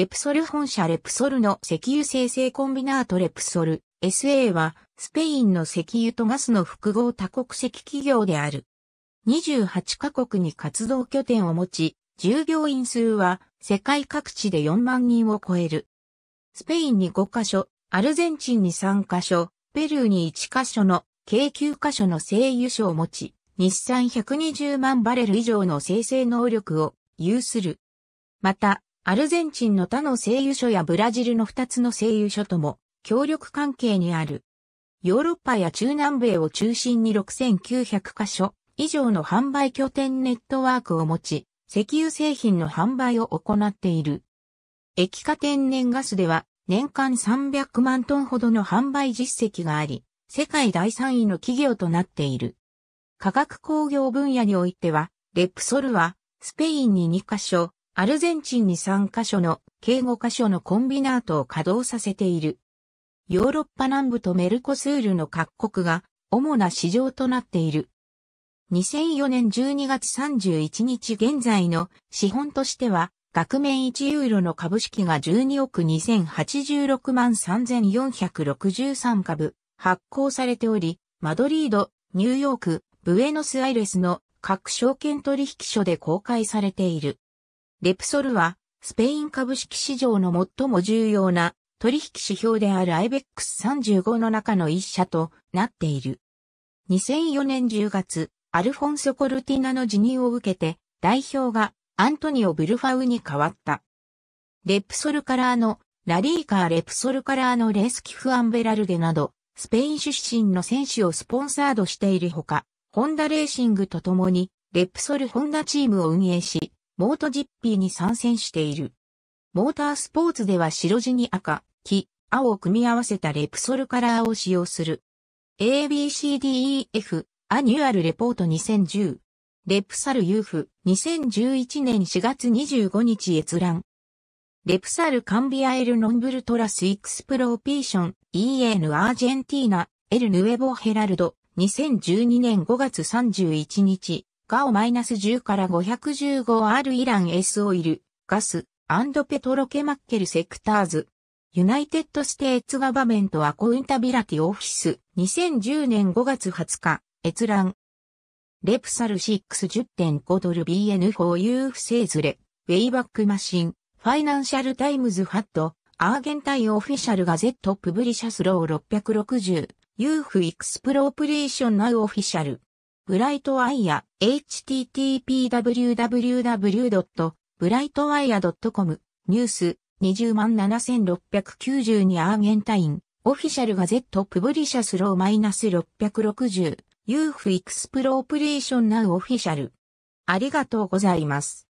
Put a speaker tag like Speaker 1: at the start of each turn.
Speaker 1: レプソル本社レプソルの石油生成コンビナートレプソル SA はスペインの石油とガスの複合多国籍企業である。28カ国に活動拠点を持ち、従業員数は世界各地で4万人を超える。スペインに5カ所、アルゼンチンに3カ所、ペルーに1カ所の計9カ所の製油所を持ち、日産120万バレル以上の生成能力を有する。また、アルゼンチンの他の製油所やブラジルの2つの製油所とも協力関係にある。ヨーロッパや中南米を中心に6900箇所以上の販売拠点ネットワークを持ち、石油製品の販売を行っている。液化天然ガスでは年間300万トンほどの販売実績があり、世界第3位の企業となっている。化学工業分野においては、レプソルはスペインに2カ所、アルゼンチンに3カ所の計5カ所のコンビナートを稼働させている。ヨーロッパ南部とメルコスールの各国が主な市場となっている。2004年12月31日現在の資本としては、額面1ユーロの株式が12億2086万3463株発行されており、マドリード、ニューヨーク、ブエノスアイレスの各証券取引所で公開されている。レプソルは、スペイン株式市場の最も重要な取引指標である IBEX35 の中の一社となっている。2004年10月、アルフォンソ・コルティナの辞任を受けて、代表がアントニオ・ブルファウに変わった。レプソルカラーのラリーカーレプソルカラーのレースキフ・アンベラルデなど、スペイン出身の選手をスポンサードしているほか、ホンダレーシングと共に、レプソルホンダチームを運営し、モートジッピーに参戦している。モータースポーツでは白地に赤、黄、青を組み合わせたレプソルカラーを使用する。ABCDEF アニュアルレポート2010レプサル UF 2011年4月25日閲覧レプサルカンビアエルノンブルトラスイクスプローピーション EN アージェンティーナエルヌエボヘラルド2012年5月31日ガオマイナ -10 から 515R イラン S オイル、ガス、アンドペトロケマッケルセクターズ。ユナイテッドステーツガバメントアコウンタビラティオフィス2010年5月20日閲覧レプサル610.5ドル BN4 ユーフセーズレウェイバックマシンファイナンシャルタイムズファットアーゲンタイオフィシャルガゼットプブリシャスロー660ユーフエクスプロープレーションナウオフィシャルブライトワイヤ、http://www.brightwire.com、ニュース、207,692アーゲンタイン、オフィシャルガゼットプブリシャスローマイナス660、ユーフエクスプロープレーションナウオフィシャル。ありがとうございます。